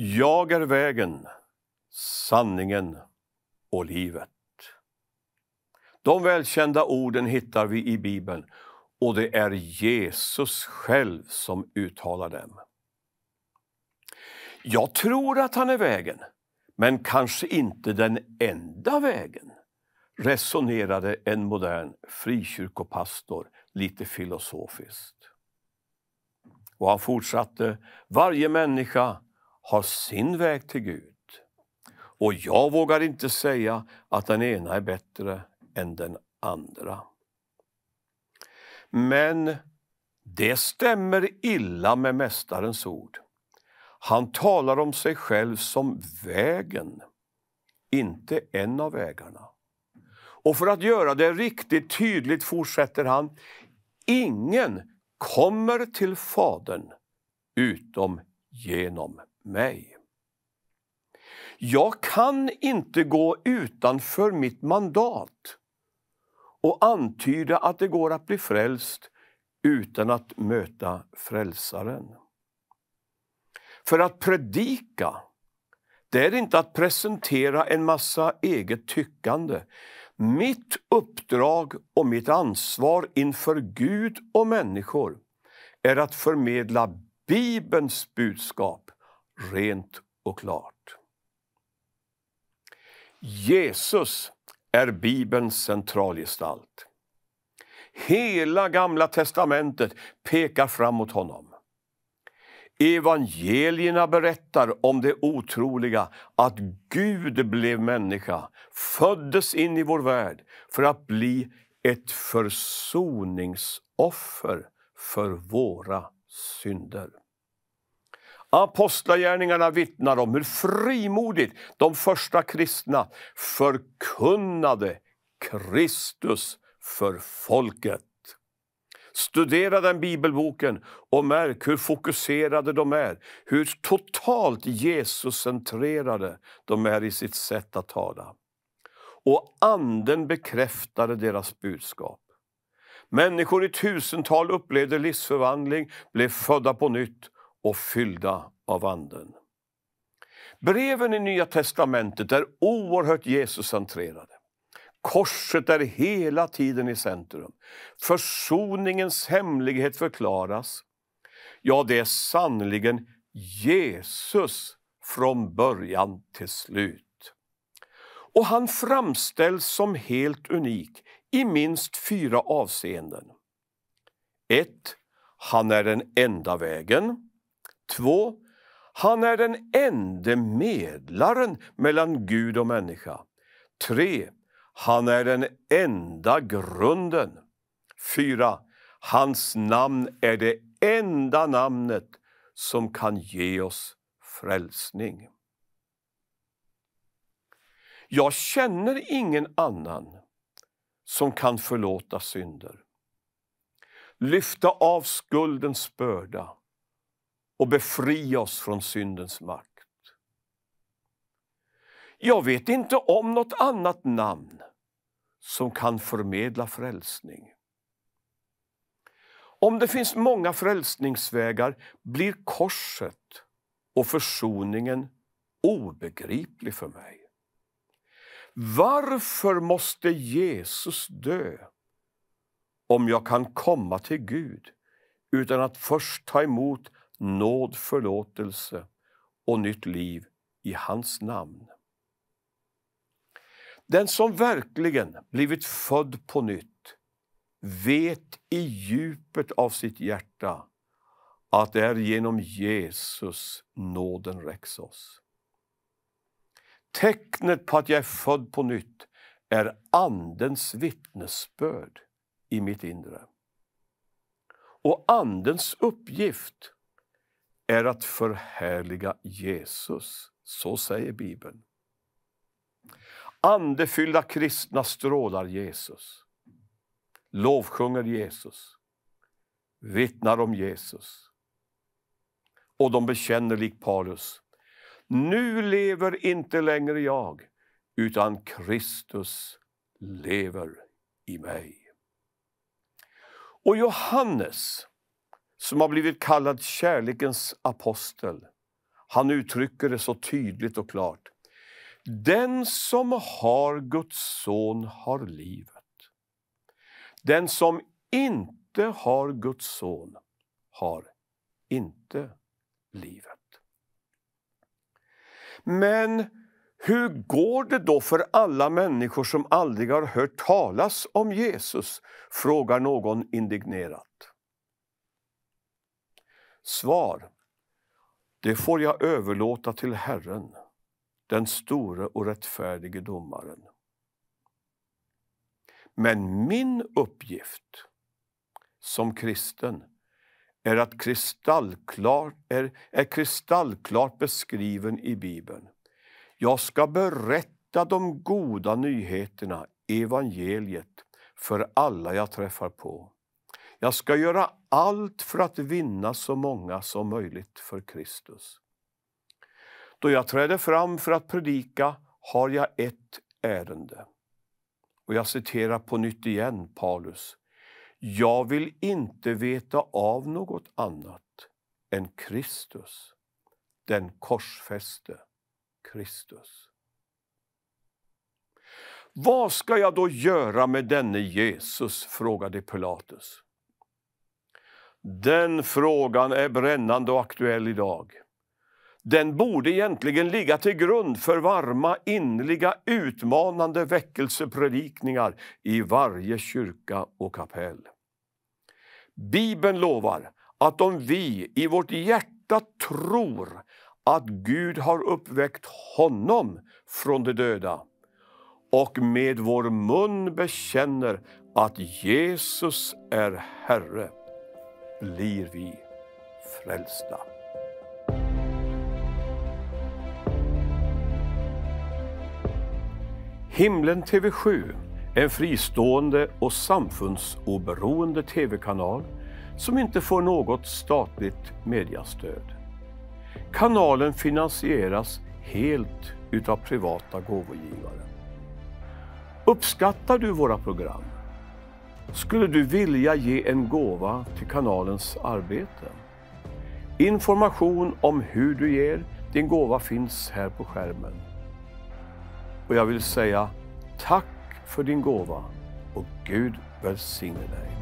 Jag är vägen, sanningen och livet. De välkända orden hittar vi i Bibeln och det är Jesus själv som uttalar dem. Jag tror att han är vägen, men kanske inte den enda vägen resonerade en modern frikyrkopastor lite filosofiskt. Och han fortsatte, varje människa har sin väg till Gud. Och jag vågar inte säga att den ena är bättre än den andra. Men det stämmer illa med Mästarens ord. Han talar om sig själv som vägen, inte en av vägarna. Och för att göra det riktigt tydligt fortsätter han. Ingen kommer till Fadern utom genom mig. Jag kan inte gå utanför mitt mandat och antyda att det går att bli frälst utan att möta frälsaren. För att predika, det är inte att presentera en massa eget tyckande. Mitt uppdrag och mitt ansvar inför Gud och människor är att förmedla Bibelns budskap rent och klart. Jesus är Bibelns centralgestalt. Hela Gamla testamentet pekar fram mot honom. Evangelierna berättar om det otroliga att Gud blev människa, föddes in i vår värld för att bli ett försoningsoffer för våra synder. Apostlagärningarna vittnar om hur frimodigt de första kristna förkunnade Kristus för folket. Studera den bibelboken och märk hur fokuserade de är, hur totalt Jesuscentrerade de är i sitt sätt att tala. Och Anden bekräftade deras budskap. Människor i tusental upplevde livsförvandling, blev födda på nytt och fyllda av Anden. Breven i Nya testamentet är oerhört Jesuscentrerade. Korset är hela tiden i centrum. Försoningens hemlighet förklaras. Ja, det är sannligen Jesus från början till slut. Och han framställs som helt unik i minst fyra avseenden. 1. Han är den enda vägen. 2. Han är den enda medlaren mellan Gud och människa. 3. Han är den enda grunden. 4. Hans namn är det enda namnet som kan ge oss frälsning. Jag känner ingen annan som kan förlåta synder, lyfta av skuldens börda, och befria oss från syndens makt. Jag vet inte om något annat namn som kan förmedla frälsning. Om det finns många frälsningsvägar blir korset och försoningen obegriplig för mig. Varför måste Jesus dö om jag kan komma till Gud utan att först ta emot nåd, förlåtelse och nytt liv i hans namn. Den som verkligen blivit född på nytt vet i djupet av sitt hjärta att det är genom Jesus nåden räcks oss. Tecknet på att jag är född på nytt är Andens vittnesbörd i mitt inre. Och Andens uppgift är att förhärliga Jesus. Så säger Bibeln. Andefyllda kristna strålar Jesus, lovsjunger Jesus, vittnar om Jesus. Och de bekänner likt Paulus. Nu lever inte längre jag, utan Kristus lever i mig. Och Johannes, som har blivit kallad kärlekens apostel. Han uttrycker det så tydligt och klart. Den som har Guds son har livet. Den som inte har Guds son har inte livet. Men hur går det då för alla människor som aldrig har hört talas om Jesus? frågar någon indignerat. Svar. Det får jag överlåta till Herren, den store och rättfärdige domaren. Men min uppgift som kristen är, att kristallklart, är, är kristallklart beskriven i Bibeln. Jag ska berätta de goda nyheterna, evangeliet, för alla jag träffar på. Jag ska göra allt för att vinna så många som möjligt för Kristus. Då jag träder fram för att predika har jag ett ärende. Och jag citerar på nytt igen Paulus. Jag vill inte veta av något annat än Kristus, den korsfäste Kristus. Vad ska jag då göra med denne Jesus? frågade Pilatus. Den frågan är brännande och aktuell idag. Den borde egentligen ligga till grund för varma, inliga, utmanande väckelsepredikningar i varje kyrka och kapell. Bibeln lovar att om vi i vårt hjärta tror att Gud har uppväckt honom från de döda och med vår mun bekänner att Jesus är Herre blir vi frälsta. Himlen TV7 är en fristående och samfundsoberoende tv-kanal som inte får något statligt mediastöd. Kanalen finansieras helt utav privata gåvogivare. Uppskattar du våra program? skulle du vilja ge en gåva till kanalens arbete? Information om hur du ger din gåva finns här på skärmen. Och jag vill säga tack för din gåva och Gud välsigne dig.